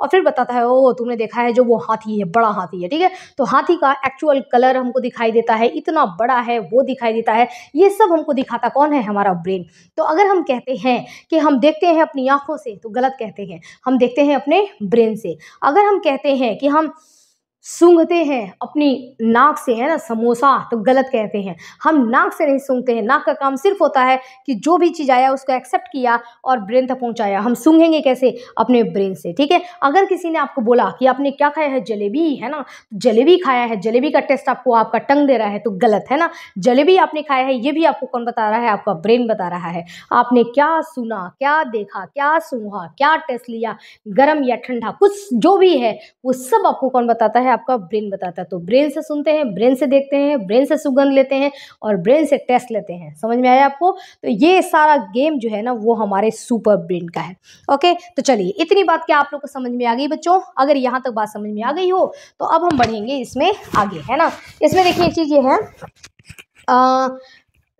और फिर बताता है ओ तुमने देखा है जो वो हाथी है बड़ा हाथी है ठीक है तो हाथी का एक्चुअल कलर हमको दिखाई देता है इतना बड़ा है वो दिखाई देता है ये सब हमको दिखाता कौन है हमारा ब्रेन तो अगर हम कहते हैं कि हम देखते हैं अपनी आँखों से तो गलत कहते हैं हम देखते हैं अपने ब्रेन से अगर हम कहते हैं कि हम सूंघते हैं अपनी नाक से है ना समोसा तो गलत कहते हैं हम नाक से नहीं सूंघते हैं नाक का काम सिर्फ होता है कि जो भी चीज़ आया उसको एक्सेप्ट किया और ब्रेन तक पहुंचाया हम सूंघेंगे कैसे अपने ब्रेन से ठीक है अगर किसी ने आपको बोला कि आपने क्या खाया है जलेबी है ना तो जलेबी खाया है जलेबी का टेस्ट आपको आपका टंग दे रहा है तो गलत है ना जलेबी आपने खाया है ये भी आपको कौन बता रहा है आपका ब्रेन बता रहा है आपने क्या सुना क्या देखा क्या सूंघा क्या टेस्ट लिया गर्म या ठंडा कुछ जो भी है वो सब आपको कौन बताता है है आपका ब्रेन बताता है तो ब्रेन से सुनते हैं ब्रेन से देखते हैं ब्रेन से सुगंध लेते हैं और ब्रेन से टेस्ट लेते हैं समझ में आया आपको तो ये सारा गेम जो है ना वो हमारे सुपर ब्रेन का है ओके तो चलिए इतनी बात क्या आप लोग को समझ में आ गई बच्चों अगर यहाँ तक बात समझ में आ गई हो तो अब हम बढ़ेंगे इसमें आगे है ना इसमें देखिए चीज़ ये है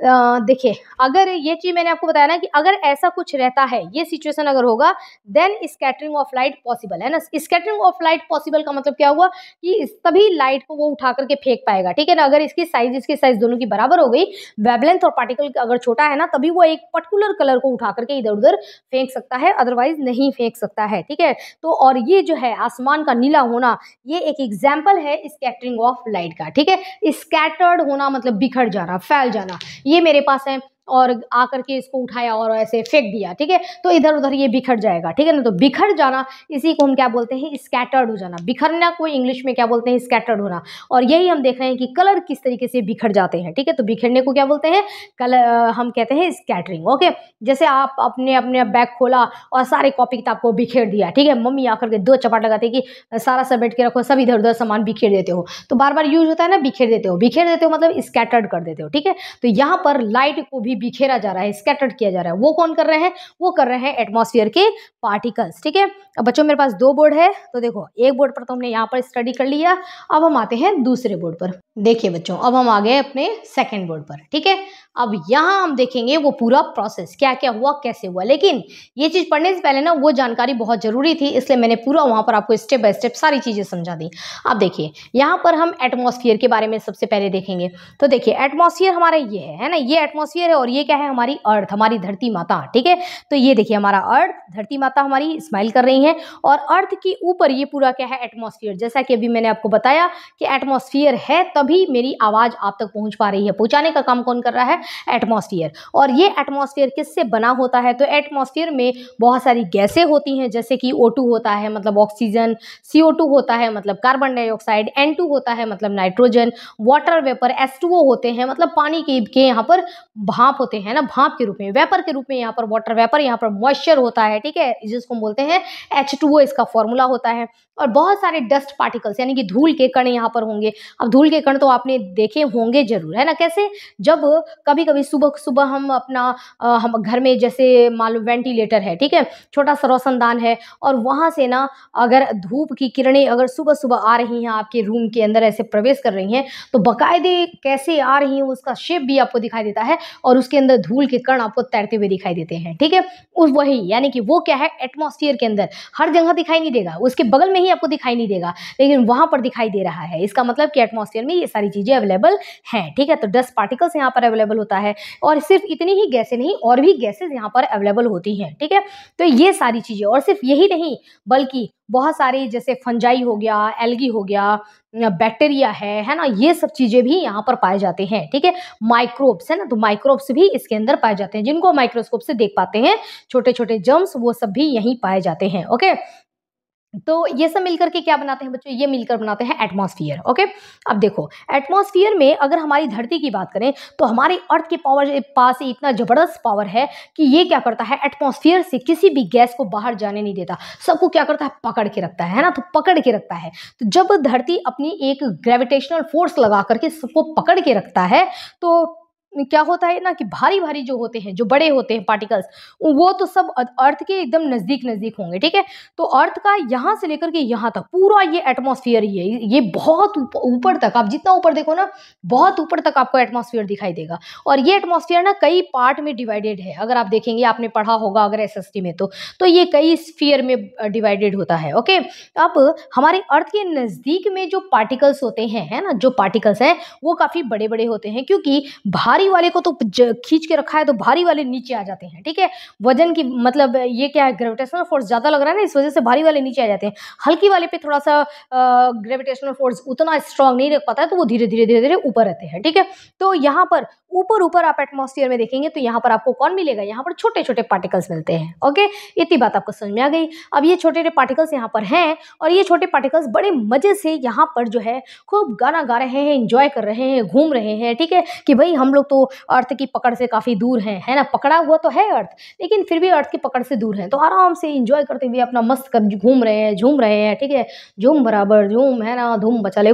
देखिए अगर ये चीज़ मैंने आपको बताया ना कि अगर ऐसा कुछ रहता है ये सिचुएशन अगर होगा then scattering of light possible है ना स्कैटरिंग ऑफ लाइट पॉसिबल का मतलब क्या हुआ कि तभी लाइट को वो उठा करके फेंक पाएगा ठीक है ना अगर इसकी साइज इसकी साइज दोनों की बराबर हो गई वेबलेंथ और पार्टिकल अगर छोटा है ना तभी वो एक पर्टिकुलर कलर को उठा करके इधर उधर फेंक सकता है अदरवाइज नहीं फेंक सकता है ठीक है तो और ये जो है आसमान का नीला होना ये एक एग्जाम्पल है स्कैटरिंग ऑफ लाइट का ठीक है स्कैटर्ड होना मतलब बिखर जाना फैल जाना ये मेरे पास है और आकर के इसको उठाया और ऐसे फेंक दिया ठीक है तो इधर उधर ये बिखर जाएगा ठीक है ना तो बिखर जाना इसी को हम क्या बोलते हैं स्कैटर्ड हो जाना बिखरना को इंग्लिश में क्या बोलते हैं स्कैटर्ड होना और यही हम देख रहे हैं कि कलर किस तरीके से बिखर जाते हैं ठीक है तो बिखरने को क्या बोलते हैं कलर हम कहते हैं स्कैटरिंग ओके जैसे आप अपने अपने बैग खोला और सारे कॉपी किताब को बिखेर दिया ठीक है मम्मी आकर के दो चपाट लगाते कि सारा समेट के रखो सब इधर उधर सामान बिखेर देते हो तो बार बार यूज होता है ना बिखेर देते हो बिखेर देते हो मतलब स्कैटर्ड कर देते हो ठीक है तो यहाँ पर लाइट को भी बिखेरा जा रहा है स्कैटर्ड किया जा रहा है वो कौन कर रहे हैं वो कर रहे हैं एटमोसफियर के पार्टिकल्स ठीक है अब बच्चों मेरे पास दो बोर्ड है तो देखो एक बोर्ड पर तो हमने यहाँ पर स्टडी कर लिया अब हम आते हैं दूसरे बोर्ड पर देखिए बच्चों अब हम आ गए अपने सेकेंड बोर्ड पर ठीक है अब यहाँ हम देखेंगे वो पूरा प्रोसेस क्या क्या हुआ कैसे हुआ लेकिन ये चीज़ पढ़ने से पहले ना वो जानकारी बहुत ज़रूरी थी इसलिए मैंने पूरा वहाँ पर आपको स्टेप बाय स्टेप सारी चीज़ें समझा दी अब देखिए यहाँ पर हम एटमोसफियर के बारे में सबसे पहले देखेंगे तो देखिए एटमोसफियर हमारा ये है ना ये एटमोसफियर है और और ये क्या है हमारी अर्थ हमारी धरती माता ठीक है तो ये देखिए हमारा अर्थ धरती माता हमारी स्माइल कर रही है और अर्थ के ऊपर ये पूरा क्या है एटमोसफियर जैसा कि अभी मैंने आपको बताया कि एटमोसफियर है तभी मेरी आवाज़ आप तक पहुंच पा रही है पहुंचाने का काम कौन कर रहा है एटमोसफियर और ये एटमोसफियर किससे बना होता है तो एटमोसफियर में बहुत सारी गैसें होती हैं जैसे कि ओ होता है मतलब ऑक्सीजन सी होता है मतलब कार्बन डाइऑक्साइड एन होता है मतलब नाइट्रोजन वाटर वेपर एस होते हैं मतलब पानी के, के यहाँ पर भाप भाप होते हैं ना भाप के रूप में वेपर के रूप में यहाँ पर वाटर वेपर यहाँ पर मॉइस्चर होता है ठीक है जिसको हम बोलते हैं एच इसका फॉर्मूला होता है और बहुत सारे डस्ट पार्टिकल्स यानी कि धूल के कण यहाँ पर होंगे अब धूल के कण तो आपने देखे होंगे जरूर है ना कैसे जब कभी कभी सुबह सुबह हम अपना हम घर में जैसे मान लो वेंटिलेटर है ठीक है छोटा सा रोशनदान है और वहाँ से ना अगर धूप की किरणें अगर सुबह सुबह आ रही हैं आपके रूम के अंदर ऐसे प्रवेश कर रही हैं तो बाकायदे कैसे आ रही हैं उसका शेप भी आपको दिखाई देता है और और उसके अंदर धूल के कण आपको तैरते हुए दिखाई देते हैं ठीक है उस वही यानी कि वो क्या है एटमोसफियर के अंदर हर जगह दिखाई नहीं देगा उसके बगल में ही आपको दिखाई नहीं देगा लेकिन वहां पर दिखाई दे रहा है इसका मतलब कि एटमोसफियर में ये सारी चीज़ें अवेलेबल हैं ठीक है तो डस्ट पार्टिकल्स यहाँ पर अवेलेबल होता है और सिर्फ इतनी ही गैसे नहीं और भी गैसेज यहाँ पर अवेलेबल होती हैं ठीक है तो ये सारी चीज़ें और सिर्फ यही नहीं बल्कि बहुत सारे जैसे फंजाई हो गया एल्गी हो गया बैक्टीरिया है है ना ये सब चीज़ें भी यहाँ पर पाए जाते हैं ठीक है माइक्रोब्स है ना तो माइक्रोब्स भी इसके अंदर पाए जाते हैं जिनको माइक्रोस्कोप से देख पाते हैं छोटे छोटे जर्म्स वो सब भी यहीं पाए जाते हैं ओके तो ये सब मिलकर के क्या बनाते हैं बच्चों ये मिलकर बनाते हैं एटमॉस्फेयर ओके अब देखो एटमॉस्फेयर में अगर हमारी धरती की बात करें तो हमारे अर्थ के पावर पास इतना ज़बरदस्त पावर है कि ये क्या करता है एटमॉस्फेयर से किसी भी गैस को बाहर जाने नहीं देता सबको क्या करता है पकड़ के रखता है ना तो पकड़ के रखता है तो जब धरती अपनी एक ग्रेविटेशनल फोर्स लगा करके सबको पकड़ के रखता है तो क्या होता है ना कि भारी भारी जो होते हैं जो बड़े होते हैं पार्टिकल्स वो तो सब अर्थ के एकदम नज़दीक नज़दीक होंगे ठीक है तो अर्थ का यहां से लेकर के यहाँ तक पूरा ये एटमॉस्फेयर ही है ये बहुत ऊपर तक आप जितना ऊपर देखो ना बहुत ऊपर तक आपको एटमॉस्फेयर दिखाई देगा और ये एटमोसफियर ना कई पार्ट में डिवाइडेड है अगर आप देखेंगे आपने पढ़ा होगा अगर एस में तो, तो ये कई स्फियर में डिवाइडेड होता है ओके अब हमारे अर्थ के नज़दीक में जो पार्टिकल्स होते हैं है ना जो पार्टिकल्स हैं वो काफ़ी बड़े बड़े होते हैं क्योंकि भारी भारी वाले को तो खींच के रखा है तो भारी वाले नीचे आ जाते हैं ठीक है वजन की मतलब ये क्या है ग्रेविटेशनल फोर्स ज़्यादा लग रहा है ना इस वजह से भारी वाले नीचे आ जाते हैं हल्की वाले पे थोड़ा सा ग्रेविटेशनल फोर्स उतना स्ट्रांग नहीं रख पाता है तो वो धीरे धीरे धीरे धीरे ऊपर रहते हैं ठीक है तो यहाँ पर ऊपर ऊपर आप एटमोस्फियर में देखेंगे तो यहाँ पर आपको कौन मिलेगा यहाँ पर छोटे छोटे पार्टिकल्स मिलते हैं ओके इतनी बात आपको समझ में आ गई अब ये छोटे छोटे पार्टिकल्स यहाँ पर हैं और ये छोटे पार्टिकल्स बड़े मज़े से यहाँ पर जो है खूब गाना गा रहे हैं इंजॉय कर रहे हैं घूम रहे हैं ठीक है कि भाई हम लोग तो अर्थ की पकड़ से काफ़ी दूर हैं है ना पकड़ा हुआ तो है अर्थ लेकिन फिर भी अर्थ की पकड़ से दूर हैं तो आराम से इंजॉय करते हुए अपना मस्त कर घूम रहे हैं झूम रहे हैं ठीक है झूम बराबर झूम है ना धूम बचा ले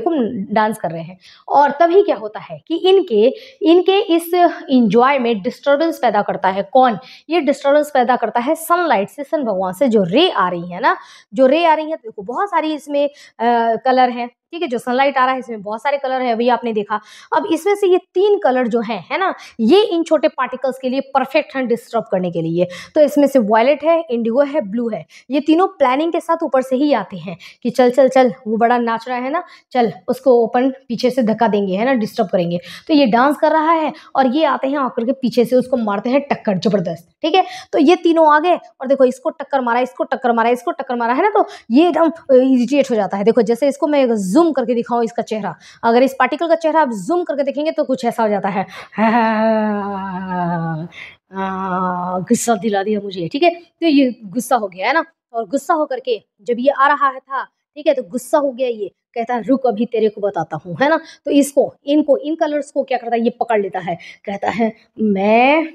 डांस कर रहे हैं और तभी क्या होता है कि इनके इनके इस इंजॉय में डिस्टर्बेंस पैदा करता है कौन ये डिस्टर्बेंस पैदा करता है सनलाइट से सन भगवान से जो रे आ रही है ना जो रे आ रही है तो देखो बहुत सारी इसमें आ, कलर हैं ठीक है जो सनलाइट आ रहा है इसमें बहुत सारे कलर है अभी आपने देखा अब इसमें से ये तीन कलर जो है है ना ये इन छोटे पार्टिकल्स के लिए परफेक्ट हैं डिस्टर्ब करने के लिए तो इसमें से वॉयलेट है इंडिगो है ब्लू है ये तीनों प्लानिंग के साथ ऊपर से ही आते हैं कि चल चल चल वो बड़ा नाच रहा है ना चल उसको ओपन पीछे से धक्का देंगे है ना डिस्टर्ब करेंगे तो ये डांस कर रहा है और ये आते हैं आकर के पीछे से उसको मारते हैं टक्कर जबरदस्त ठीक है तो ये तीनों आ गए और देखो इसको टक्कर मारा इसको टक्कर मारा इसको टक्कर मारा है ना तो ये एकदम इरिटेट हो जाता है देखो जैसे इसको मैं जूम जूम करके दिखाओ इसका चेहरा अगर इस पार्टिकल का चेहरा आप जूम करके देखेंगे तो कुछ ऐसा हो जाता है गुस्सा दिला दिया मुझे ठीक है तो ये गुस्सा हो गया है ना और गुस्सा होकर के जब ये आ रहा है था ठीक है तो गुस्सा हो गया ये कहता है रुक अभी तेरे को बताता हूँ है ना तो इसको इनको इन कलर्स को क्या करता है ये पकड़ लेता है कहता है मैं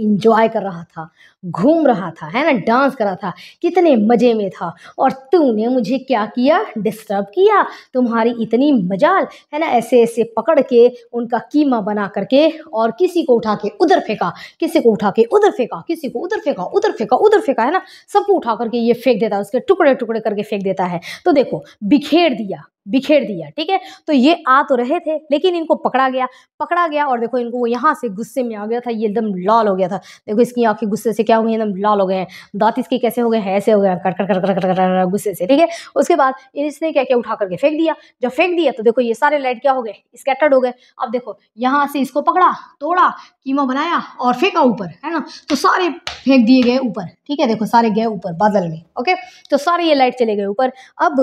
इंजॉय कर रहा था घूम रहा था है ना डांस कर रहा था कितने मज़े में था और तूने मुझे क्या किया डिस्टर्ब किया तुम्हारी इतनी मजाल है ना ऐसे ऐसे पकड़ के उनका कीमा बना करके और किसी को उठा के उधर फेंका किसी को उठा के उधर फेंका किसी को उधर फेंका उधर फेंका उधर फेंका है ना सबको उठा करके ये फेंक देता है उसके टुकड़े टुकड़े करके फेंक देता है तो देखो बिखेर दिया बिखेर दिया ठीक है तो ये आ तो रहे थे लेकिन इनको पकड़ा गया पकड़ा गया और देखो इनको यहाँ से गुस्से में आ गया था ये एकदम लाल हो गया था देखो इसकी आंखें गुस्से से क्या हो गई एकदम लाल हो गए हैं दांत इसके कैसे हो गए हैं ऐसे हो गए cut cut cut cut cut cut गुस्से से ठीक है उसके बाद इसने क्या क्या उठा करके फेंक दिया जब फेंक दिया तो देखो ये सारे लाइट क्या हो गए स्कैटर्ड हो गए अब देखो यहाँ से इसको पकड़ा तोड़ा कीमा बनाया और फेंका ऊपर है ना तो सारे फेंक दिए गए ऊपर ठीक है देखो सारे गए ऊपर बादल में ओके तो सारे ये लाइट चले गए ऊपर अब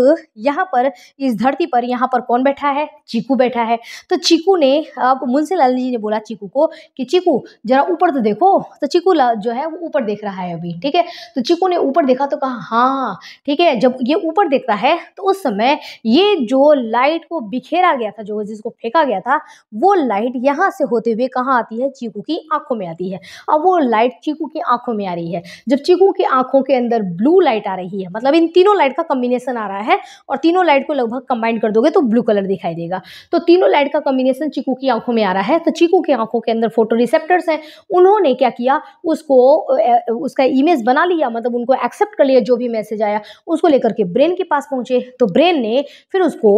यहाँ पर इस धड़ धरती पर यहाँ पर कौन बैठा है चीकू बैठा है तो चीकू ने अब मुंशी लाल जी ने बोला चीकू को कि चीकू जरा ऊपर तो देखो तो चीकू जो है वो ऊपर देख रहा है अभी ठीक है तो चीकू ने ऊपर देखा तो कहा हाँ ठीक है जब ये ऊपर देखता है तो उस समय ये जो लाइट को बिखेरा गया था जो जिसको फेंका गया था वो लाइट यहाँ से होते हुए कहाँ आती है चीकू की आंखों में आती है अब वो लाइट चीकू की आंखों में आ रही है जब चीकू की आंखों के अंदर ब्लू लाइट आ रही है मतलब इन तीनों लाइट का कम्बिनेशन आ रहा है और तीनों लाइट को लगभग कंबाइंड कर दोगे तो ब्लू कलर दिखाई देगा तो तीनों लाइट का कॉम्बिनेशन चीकू की आंखों में आ रहा है तो चीकू की आंखों के अंदर फोटो रिसेप्टर्स हैं उन्होंने क्या किया उसको उसका इमेज बना लिया मतलब उनको एक्सेप्ट कर लिया जो भी मैसेज आया उसको लेकर के ब्रेन के पास पहुंचे तो ब्रेन ने फिर उसको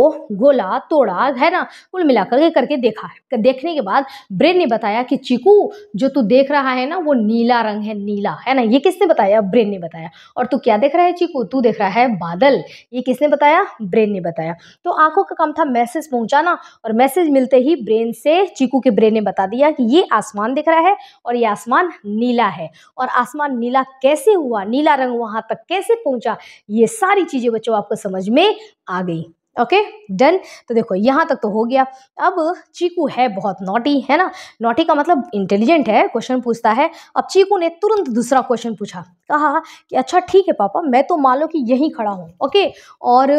गोला तोड़ा है ना कुल मिलाकर के करके देखा देखने के बाद ब्रेन ने बताया कि चीकू जो तू देख रहा है ना वो नीला रंग है नीला है ना ये किसने बताया ब्रेन ने बताया और तू क्या देख रहा है चीकू तू देख रहा है बादल ये किसने बताया ब्रेन ने बताया तो आंखों का काम था मैसेज पहुंचाना और मैसेज मिलते ही ब्रेन से चीकू के ब्रेन ने बता दिया कि ये आसमान दिख रहा है और ये आसमान नीला है और आसमान नीला कैसे हुआ नीला रंग वहां तक कैसे पहुंचा ये सारी चीज़ें बच्चों आपको समझ में आ गई ओके डन तो देखो यहाँ तक तो हो गया अब चीकू है बहुत नोटी है ना नोटी का मतलब इंटेलिजेंट है क्वेश्चन पूछता है अब चीकू ने तुरंत दूसरा क्वेश्चन पूछा कहा कि अच्छा ठीक है पापा मैं तो मान लो कि यहीं खड़ा हूँ ओके और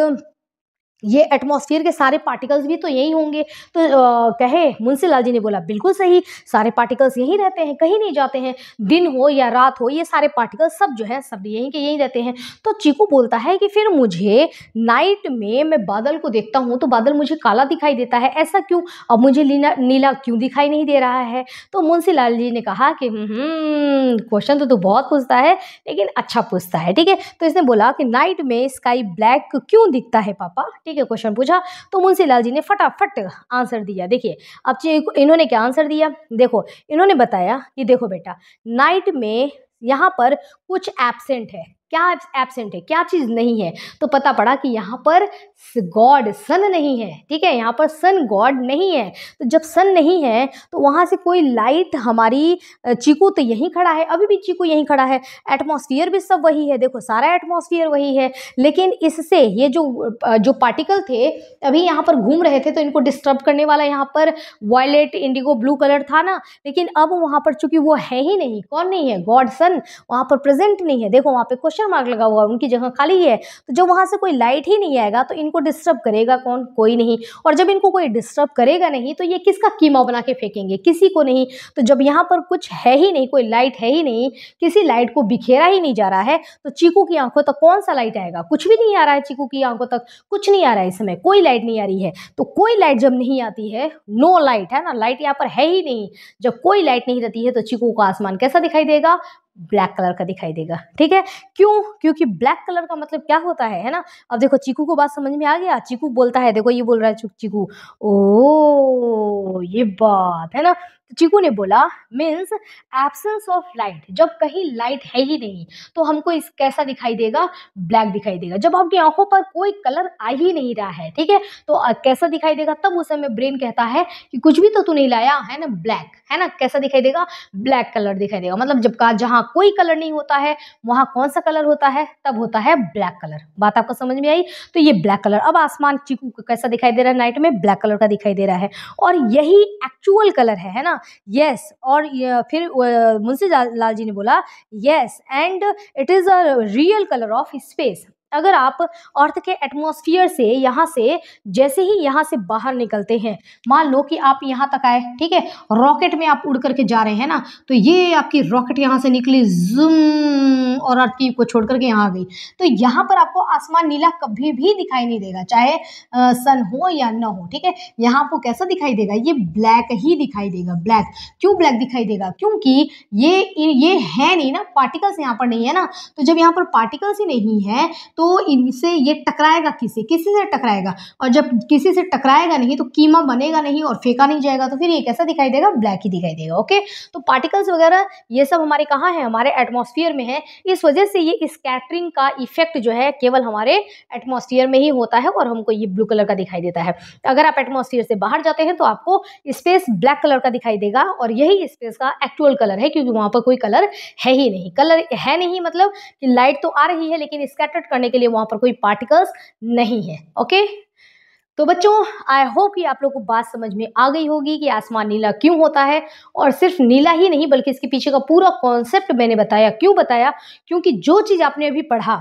ये एटमॉस्फेयर के सारे पार्टिकल्स भी तो यही होंगे तो आ, कहे मुंशी लाल जी ने बोला बिल्कुल सही सारे पार्टिकल्स यहीं रहते हैं कहीं नहीं जाते हैं दिन हो या रात हो ये सारे पार्टिकल्स सब जो है सब यहीं के यहीं रहते हैं तो चीकू बोलता है कि फिर मुझे नाइट में मैं बादल को देखता हूँ तो बादल मुझे काला दिखाई देता है ऐसा क्यों अब मुझे नीला क्यों दिखाई नहीं दे रहा है तो मुंशी लाल जी ने कहा कि क्वेश्चन हम्म, तो तू बहुत पूछता है लेकिन अच्छा पूछता है ठीक है तो इसने बोला कि नाइट में स्काई ब्लैक क्यों दिखता है पापा ठीक है क्वेश्चन पूछा तो मुंशी लाल जी ने फटाफट आंसर दिया देखिए अब इन्होंने क्या आंसर दिया देखो इन्होंने बताया कि देखो बेटा नाइट में यहाँ पर कुछ एबसेंट है क्या एबसेंट है क्या चीज़ नहीं है तो पता पड़ा कि यहाँ पर गॉड सन नहीं है ठीक है यहाँ पर सन गॉड नहीं है तो जब सन नहीं है तो वहाँ से कोई लाइट हमारी चीकू तो यहीं खड़ा है अभी भी चीकू यहीं खड़ा है एटमोस्फियर भी सब वही है देखो सारा एटमॉस्फेयर वही है लेकिन इससे ये जो जो पार्टिकल थे अभी यहाँ पर घूम रहे थे तो इनको डिस्टर्ब करने वाला यहाँ पर वायलेट इंडिगो ब्लू कलर था ना लेकिन अब वहाँ पर चूंकि वो है ही नहीं कौन नहीं है गॉड सन वहाँ पर प्रेजेंट नहीं है देखो वहाँ पर क्वेश्चन क्वेश्चन मार्क लगा हुआ है उनकी जगह खाली है तो जब वहाँ से कोई लाइट ही नहीं आएगा तो इनको डिस्टर्ब करेगा कौन कोई नहीं और जब इनको कोई डिस्टर्ब करेगा नहीं तो ये किसका कीमा बना के फेंकेंगे किसी को नहीं तो जब यहाँ पर कुछ है ही नहीं कोई लाइट है ही नहीं किसी लाइट को बिखेरा ही नहीं जा रहा है तो चीकू की आंखों तक कौन सा लाइट आएगा कुछ भी नहीं आ रहा है चीकू की आंखों तक कुछ नहीं आ रहा है इस समय कोई लाइट नहीं आ रही है तो कोई लाइट जब नहीं आती है नो लाइट है ना लाइट यहाँ पर है ही नहीं जब कोई लाइट नहीं रहती है तो चीकू का आसमान कैसा दिखाई देगा ब्लैक कलर का दिखाई देगा ठीक है क्यों क्योंकि ब्लैक कलर का मतलब क्या होता है है ना अब देखो चीकू को बात समझ में आ गया चीकू बोलता है देखो ये बोल रहा है चीकू ओ ये बात है ना चीकू ने बोला मीन्स एब्सेंस ऑफ लाइट जब कहीं लाइट है ही नहीं तो हमको इस कैसा दिखाई देगा ब्लैक दिखाई देगा जब आपकी आंखों पर कोई कलर आ ही नहीं रहा है ठीक है तो कैसा दिखाई देगा तब उस समय ब्रेन कहता है कि कुछ भी तो तू नहीं लाया है ना ब्लैक है ना कैसा दिखाई देगा ब्लैक कलर दिखाई देगा मतलब जब कहा जहाँ कोई कलर नहीं होता है वहाँ कौन सा कलर होता है तब होता है ब्लैक कलर बात आपको समझ में आई तो ये ब्लैक कलर अब आसमान चीकू कैसा दिखाई दे रहा है नाइट में ब्लैक कलर का दिखाई दे रहा है और यही एक्चुअल कलर है है ना ना यस और फिर मुंशी लाल जी ने बोला yes and it is a real colour of space अगर आप अर्थ के एटमोसफियर से यहाँ से जैसे ही यहाँ से बाहर निकलते हैं मान लो कि आप यहाँ तक आए ठीक है रॉकेट में आप उड़ करके जा रहे हैं ना तो ये आपकी रॉकेट यहाँ से निकली जूम और अर्थ की को छोड़ करके यहाँ आ गई तो यहाँ पर आपको आसमान नीला कभी भी दिखाई नहीं देगा चाहे आ, सन हो या न हो ठीक है यहाँ आपको कैसा दिखाई देगा ये ब्लैक ही दिखाई देगा ब्लैक क्यों ब्लैक दिखाई देगा क्योंकि ये ये है नहीं ना पार्टिकल्स यहाँ पर नहीं है ना तो जब यहाँ पर पार्टिकल्स ही नहीं है तो इनसे ये टकराएगा किसी किसी से टकराएगा और जब किसी से टकराएगा नहीं तो कीमा बनेगा नहीं और फेंका नहीं जाएगा तो फिर ये कैसा दिखाई देगा ब्लैक ही दिखाई देगा ओके तो पार्टिकल्स वगैरह ये सब हमारे कहाँ हैं हमारे एटमोसफियर में है इस वजह से ये स्कैटरिंग का इफेक्ट जो है केवल हमारे एटमोसफियर में ही होता है और हमको ये ब्लू कलर का दिखाई देता है अगर आप एटमोसफियर से बाहर जाते हैं तो आपको स्पेस ब्लैक कलर का दिखाई देगा और यही स्पेस का एक्चुअल कलर है क्योंकि वहाँ पर कोई कलर है ही नहीं कलर है नहीं मतलब कि लाइट तो आ रही है लेकिन स्कैटर्ड करने करने के लिए वहां पर कोई पार्टिकल्स नहीं है ओके तो बच्चों आई होप कि आप लोग को बात समझ में आ गई होगी कि आसमान नीला क्यों होता है और सिर्फ नीला ही नहीं बल्कि इसके पीछे का पूरा कॉन्सेप्ट मैंने बताया क्यों बताया क्योंकि जो चीज़ आपने अभी पढ़ा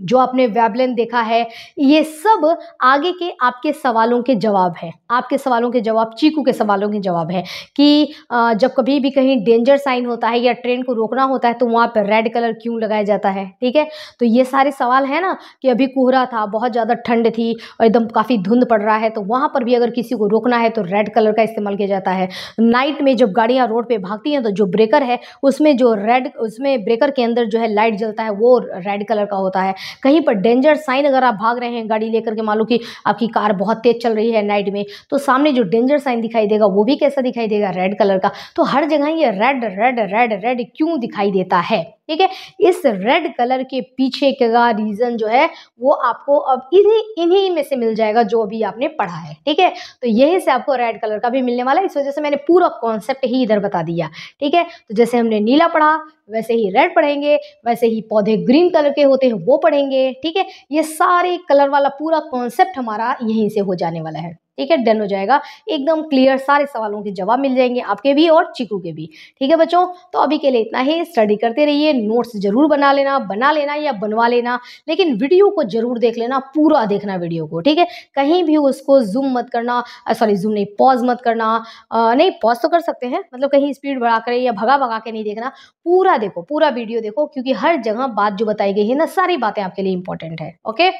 जो आपने वेबलेन देखा है ये सब आगे के आपके सवालों के जवाब हैं आपके सवालों के जवाब चीकू के सवालों के जवाब हैं कि जब कभी भी कहीं डेंजर साइन होता है या ट्रेन को रोकना होता है तो वहाँ पर रेड कलर क्यों लगाया जाता है ठीक है तो ये सारे सवाल हैं ना कि अभी कोहरा था बहुत ज़्यादा ठंड थी और एकदम काफ़ी धुंध पड़ रहा है तो वहाँ पर भी अगर किसी को रोकना है तो रेड कलर का इस्तेमाल किया जाता है नाइट में जब गाड़ियाँ रोड पर भागती हैं तो जो ब्रेकर है उसमें जो रेड उसमें ब्रेकर के अंदर जो है लाइट जलता है वो रेड कलर का होता है कहीं पर डेंजर साइन अगर आप भाग रहे हैं गाड़ी लेकर के मान लो कि आपकी कार बहुत तेज चल रही है नाइट में तो सामने जो डेंजर साइन दिखाई देगा वो भी कैसा दिखाई देगा रेड कलर का तो हर जगह ये रेड रेड रेड रेड क्यों दिखाई देता है ठीक है इस रेड कलर के पीछे का रीज़न जो है वो आपको अब इन्हीं इन्हीं में से मिल जाएगा जो अभी आपने पढ़ा है ठीक है तो यही से आपको रेड कलर का भी मिलने वाला है इस वजह से मैंने पूरा कॉन्सेप्ट ही इधर बता दिया ठीक है तो जैसे हमने नीला पढ़ा वैसे ही रेड पढ़ेंगे वैसे ही पौधे ग्रीन कलर के होते हैं वो पढ़ेंगे बनेंगे ठीक है ये सारे कलर वाला पूरा कॉन्सेप्ट हमारा यहीं से हो जाने वाला है ठीक है डन हो जाएगा एकदम क्लियर सारे सवालों के जवाब मिल जाएंगे आपके भी और चिकू के भी ठीक है बच्चों तो अभी के लिए इतना ही स्टडी करते रहिए नोट्स जरूर बना लेना बना लेना या बनवा लेना लेकिन वीडियो को जरूर देख लेना पूरा देखना वीडियो को ठीक है कहीं भी उसको जूम मत करना सॉरी जूम नहीं पॉज मत करना आ, नहीं पॉज तो कर सकते हैं मतलब कहीं स्पीड बढ़ा कर या भगा भगा के नहीं देखना पूरा देखो पूरा वीडियो देखो क्योंकि हर जगह बात जो बताई गई है ना सारी बातें आपके लिए इंपॉर्टेंट है ओके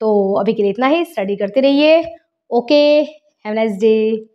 तो अभी के लिए इतना ही स्टडी करते रहिए okay have a nice day